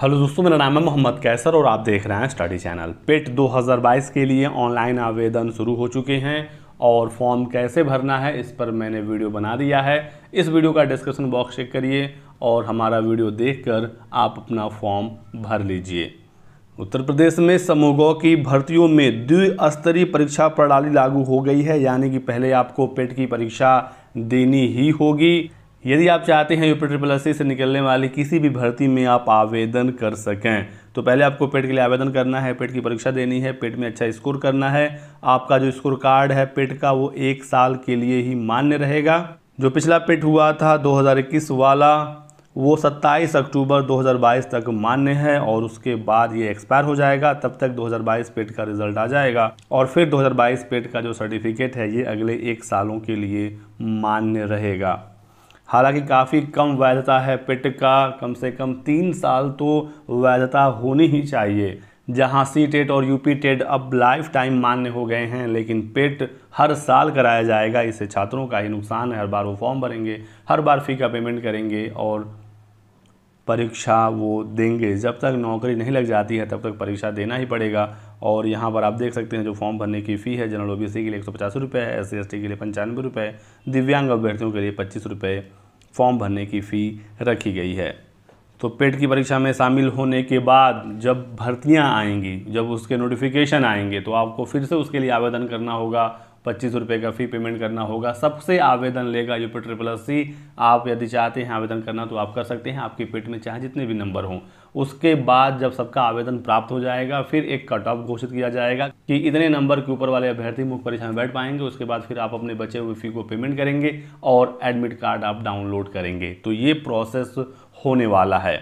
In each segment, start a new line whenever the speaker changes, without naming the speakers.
hello दोस्तों मेरा नाम है मोहम्मद कैसर और आप देख रहे हैं स्टडी चैनल पेट 2022 के लिए ऑनलाइन आवेदन शुरू हो चुके हैं और फॉर्म कैसे भरना है इस पर मैंने वीडियो बना दिया है इस वीडियो का डिस्क्रिप्शन बॉक्स चेक करिए और हमारा वीडियो देखकर आप अपना फॉर्म भर लीजिए उत्तर प्रदेश में समूह की भर्तियों में द्विस्तरीय परीक्षा प्रणाली लागू हो गई है यानी कि पहले आपको पेट की परीक्षा देनी ही होगी यदि आप चाहते हैं यूपी ट्रिपल एस से निकलने वाली किसी भी भर्ती में आप आवेदन कर सकें तो पहले आपको पेट के लिए आवेदन करना है पेट की परीक्षा देनी है पेट में अच्छा स्कोर करना है आपका जो स्कोर कार्ड है पेट का वो एक साल के लिए ही मान्य रहेगा जो पिछला पेट हुआ था 2021 वाला वो 27 अक्टूबर 2022 तक मान्य है और उसके बाद ये एक्सपायर हो जाएगा तब तक 2022 पेट का रिजल्ट आ जाएगा और फिर 2022 पेट का जो सर्टिफिकेट है ये अगले एक सालों के लिए मान्य रहेगा हालांकि काफ़ी कम वैधता है पिट का कम से कम तीन साल तो वैधता होनी ही चाहिए जहां सी टेट और यू पी टेट अब लाइफ टाइम मान्य हो गए हैं लेकिन पेट हर साल कराया जाएगा इससे छात्रों का ही नुकसान है हर बार वो फॉर्म भरेंगे हर बार फ़ी का पेमेंट करेंगे और परीक्षा वो देंगे जब तक नौकरी नहीं लग जाती है तब तक परीक्षा देना ही पड़ेगा और यहाँ पर आप देख सकते हैं जो फॉर्म भरने की फ़ी है जनरल ओबीसी के लिए एक सौ पचास रुपये है एस सी के लिए पंचानवे रुपये दिव्यांग अभ्यर्थियों के लिए पच्चीस रुपये फॉर्म भरने की फ़ी रखी गई है तो पेट की परीक्षा में शामिल होने के बाद जब भर्तियाँ आएंगी जब उसके नोटिफिकेशन आएंगे तो आपको फिर से उसके लिए आवेदन करना होगा पच्चीस रुपये का फ़ी पेमेंट करना होगा सबसे आवेदन लेगा यूपीटर प्लस सी आप यदि चाहते हैं आवेदन करना तो आप कर सकते हैं आपके पेट में चाहे जितने भी नंबर हों उसके बाद जब सबका आवेदन प्राप्त हो जाएगा फिर एक कट ऑफ घोषित किया जाएगा कि इतने नंबर के ऊपर वाले अभ्यर्थी मुख्य परीक्षा में बैठ पाएंगे उसके बाद फिर आप अपने बचे हुए फ़ी को पेमेंट करेंगे और एडमिट कार्ड आप डाउनलोड करेंगे तो ये प्रोसेस होने वाला है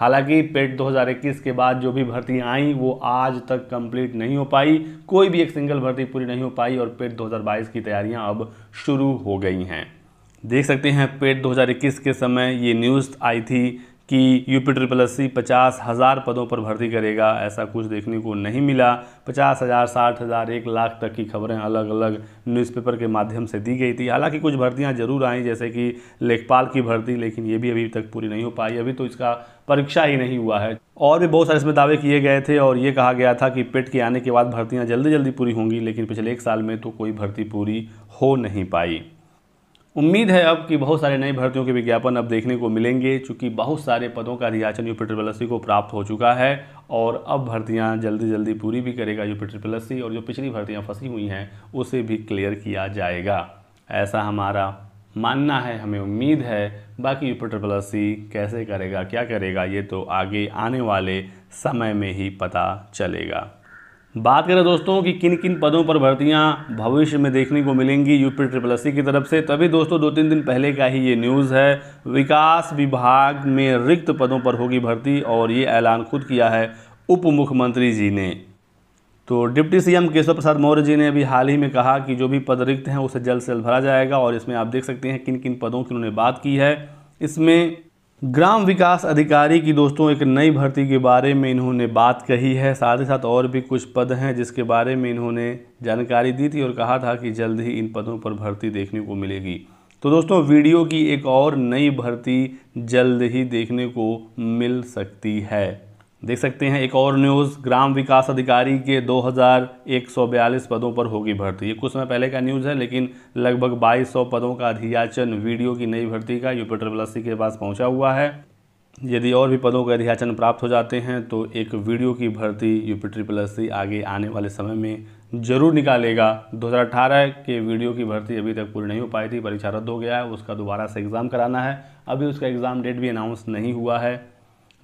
हालांकि पेट 2021 के बाद जो भी भर्ती आई वो आज तक कंप्लीट नहीं हो पाई कोई भी एक सिंगल भर्ती पूरी नहीं हो पाई और पेट 2022 की तैयारियां अब शुरू हो गई हैं देख सकते हैं पेट 2021 के समय ये न्यूज़ आई थी कि U P triple S C पचास हज़ार पदों पर भर्ती करेगा ऐसा कुछ देखने को नहीं मिला पचास हज़ार साठ हज़ार एक लाख तक की खबरें अलग अलग न्यूज़पेपर के माध्यम से दी गई थी हालांकि कुछ भर्तियां ज़रूर आई जैसे कि लेखपाल की भर्ती लेकिन ये भी अभी तक पूरी नहीं हो पाई अभी तो इसका परीक्षा ही नहीं हुआ है और भी बहुत सारे इसमें दावे किए गए थे और ये कहा गया था कि पेट के आने के बाद भर्तियाँ जल्दी जल्दी पूरी होंगी लेकिन पिछले एक साल में तो कोई भर्ती पूरी हो नहीं पाई उम्मीद है अब कि बहुत सारे नए भर्तियों के विज्ञापन अब देखने को मिलेंगे चूंकि बहुत सारे पदों का रियाचन यूपी ट्रिपल को प्राप्त हो चुका है और अब भर्तियाँ जल्दी जल्दी पूरी भी करेगा यूपी ट्रिपल और जो पिछली भर्तियाँ फंसी हुई हैं उसे भी क्लियर किया जाएगा ऐसा हमारा मानना है हमें उम्मीद है बाकी यूपी ट्रिपल कैसे करेगा क्या करेगा ये तो आगे आने वाले समय में ही पता चलेगा बात करें दोस्तों कि किन किन पदों पर भर्तियां भविष्य में देखने को मिलेंगी यूपी ट्रिपल एस की तरफ से तभी दोस्तों दो तीन दिन पहले का ही ये न्यूज़ है विकास विभाग में रिक्त पदों पर होगी भर्ती और ये ऐलान खुद किया है उप मुख्यमंत्री जी ने तो डिप्टी सीएम केशव प्रसाद मौर्य जी ने अभी हाल ही में कहा कि जो भी पद रिक्त हैं उसे जल्द से जल्द भरा जाएगा और इसमें आप देख सकते हैं किन किन पदों की उन्होंने बात की है इसमें ग्राम विकास अधिकारी की दोस्तों एक नई भर्ती के बारे में इन्होंने बात कही है साथ ही साथ और भी कुछ पद हैं जिसके बारे में इन्होंने जानकारी दी थी और कहा था कि जल्द ही इन पदों पर भर्ती देखने को मिलेगी तो दोस्तों वीडियो की एक और नई भर्ती जल्द ही देखने को मिल सकती है देख सकते हैं एक और न्यूज़ ग्राम विकास अधिकारी के 2142 पदों पर होगी भर्ती ये कुछ समय पहले का न्यूज़ है लेकिन लगभग 2200 पदों का अधियाचन वीडियो की नई भर्ती का यूपी ट्रिपल सी के पास पहुंचा हुआ है यदि और भी पदों के अधियाचन प्राप्त हो जाते हैं तो एक वीडियो की भर्ती यूपी ट्रिपल सी आगे आने वाले समय में जरूर निकालेगा दो के वीडियो की भर्ती अभी तक पूरी नहीं हो पाई थी परीक्षा रद्द हो गया है उसका दोबारा से एग्ज़ाम कराना है अभी उसका एग्ज़ाम डेट भी अनाउंस नहीं हुआ है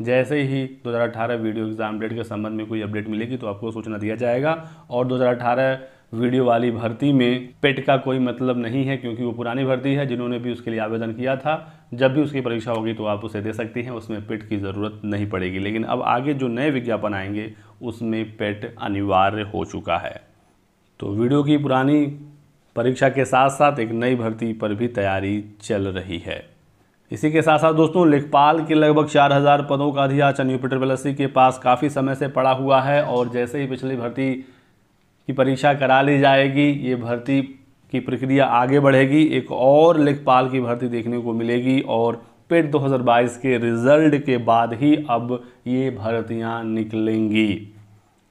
जैसे ही 2018 वीडियो एग्ज़ाम डेट के संबंध में कोई अपडेट मिलेगी तो आपको सूचना दिया जाएगा और 2018 वीडियो वाली भर्ती में पेट का कोई मतलब नहीं है क्योंकि वो पुरानी भर्ती है जिन्होंने भी उसके लिए आवेदन किया था जब भी उसकी परीक्षा होगी तो आप उसे दे सकती हैं उसमें पेट की ज़रूरत नहीं पड़ेगी लेकिन अब आगे जो नए विज्ञापन आएंगे उसमें पेट अनिवार्य हो चुका है तो वीडियो की पुरानी परीक्षा के साथ साथ एक नई भर्ती पर भी तैयारी चल रही है इसी के साथ साथ दोस्तों लेखपाल के लगभग 4000 पदों का अधियाचन यूपीटर वेलसी के पास काफ़ी समय से पड़ा हुआ है और जैसे ही पिछली भर्ती की परीक्षा करा ली जाएगी ये भर्ती की प्रक्रिया आगे बढ़ेगी एक और लेखपाल की भर्ती देखने को मिलेगी और पेट 2022 के रिजल्ट के बाद ही अब ये भर्तियां निकलेंगी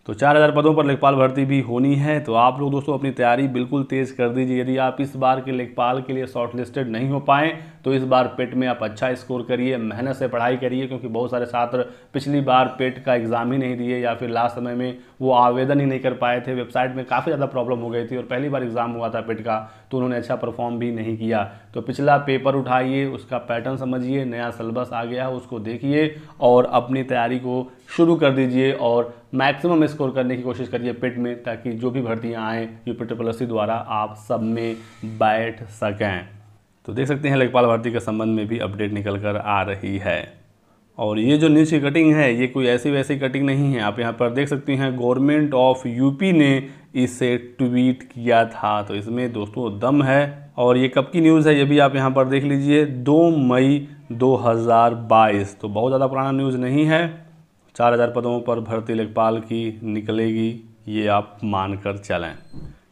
तो 4000 पदों पर लेखपाल भर्ती भी होनी है तो आप लोग दोस्तों अपनी तैयारी बिल्कुल तेज़ कर दीजिए यदि आप इस बार के लेखपाल के लिए शॉर्टलिस्टेड नहीं हो पाए तो इस बार पेट में आप अच्छा स्कोर करिए मेहनत से पढ़ाई करिए क्योंकि बहुत सारे छात्र पिछली बार पेट का एग्ज़ाम ही नहीं दिए या फिर लास्ट समय में वो आवेदन ही नहीं कर पाए थे वेबसाइट में काफ़ी ज़्यादा प्रॉब्लम हो गई थी और पहली बार एग्ज़ाम हुआ था पेट का तो उन्होंने अच्छा परफॉर्म भी नहीं किया तो पिछला पेपर उठाइए उसका पैटर्न समझिए नया सिलेबस आ गया है उसको देखिए और अपनी तैयारी को शुरू कर दीजिए और मैक्सिमम स्कोर करने की कोशिश करिए पिट में ताकि जो भी भर्तियाँ आएँ यूपी प्लस द्वारा आप सब में बैठ सकें तो देख सकते हैं लेखपाल भर्ती के संबंध में भी अपडेट निकल कर आ रही है और ये जो न्यूज़ की कटिंग है ये कोई ऐसी वैसी कटिंग नहीं है आप यहाँ पर देख सकती हैं गवर्नमेंट ऑफ यूपी ने इसे ट्वीट किया था तो इसमें दोस्तों दम है और ये कब की न्यूज़ है ये भी आप यहाँ पर देख लीजिए 2 मई 2022 तो बहुत ज़्यादा पुराना न्यूज़ नहीं है चार हज़ार पदों पर भर्ती लेखपाल की निकलेगी ये आप मानकर चलें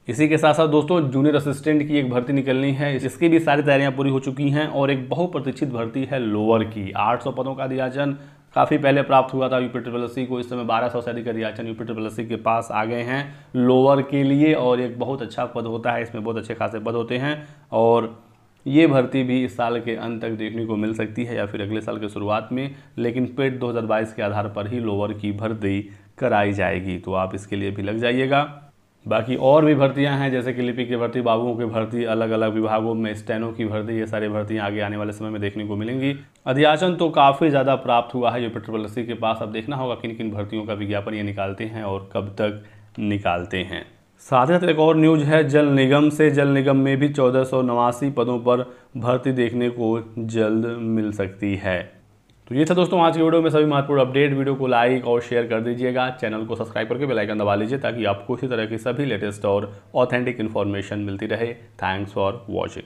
इसी के साथ साथ दोस्तों जूनियर असिस्टेंट की एक भर्ती निकलनी है इसकी भी सारी तैयारियां पूरी हो चुकी हैं और एक बहुप्रतीक्षित भर्ती है लोअर की 800 पदों का अधियाचन काफ़ी पहले प्राप्त हुआ था यूपी ट्रिपल को इस समय 1200 से अधिक अधियाचन यूपी ट्रिपल के पास आ गए हैं लोअर के लिए और एक बहुत अच्छा पद होता है इसमें बहुत अच्छे खासे पद होते हैं और ये भर्ती भी इस साल के अंत तक देखने को मिल सकती है या फिर अगले साल के शुरुआत में लेकिन पेट 2022 के आधार पर ही लोअर की भर्ती कराई जाएगी तो आप इसके लिए भी लग जाइएगा बाकी और भी भर्तियां हैं जैसे कि लिपिक की भर्ती बाबुओं की भर्ती अलग अलग विभागों में स्टैनों की भर्ती ये सारी भर्तियां आगे आने वाले समय में देखने को मिलेंगी अध्याचन तो काफ़ी ज़्यादा प्राप्त हुआ है जो पेट्रोल के पास अब देखना होगा किन किन भर्तियों का विज्ञापन ये निकालते हैं और कब तक निकालते हैं साथ ही साथ एक और न्यूज है जल निगम से जल निगम में भी चौदह सौ नवासी पदों पर भर्ती देखने को जल्द मिल सकती है तो ये था दोस्तों आज की वीडियो में सभी महत्वपूर्ण अपडेट वीडियो को लाइक और शेयर कर दीजिएगा चैनल को सब्सक्राइब करके बेल आइकन दबा लीजिए ताकि आपको इसी तरह की सभी लेटेस्ट और ऑथेंटिक इन्फॉर्मेशन मिलती रहे थैंक्स फॉर वॉचिंग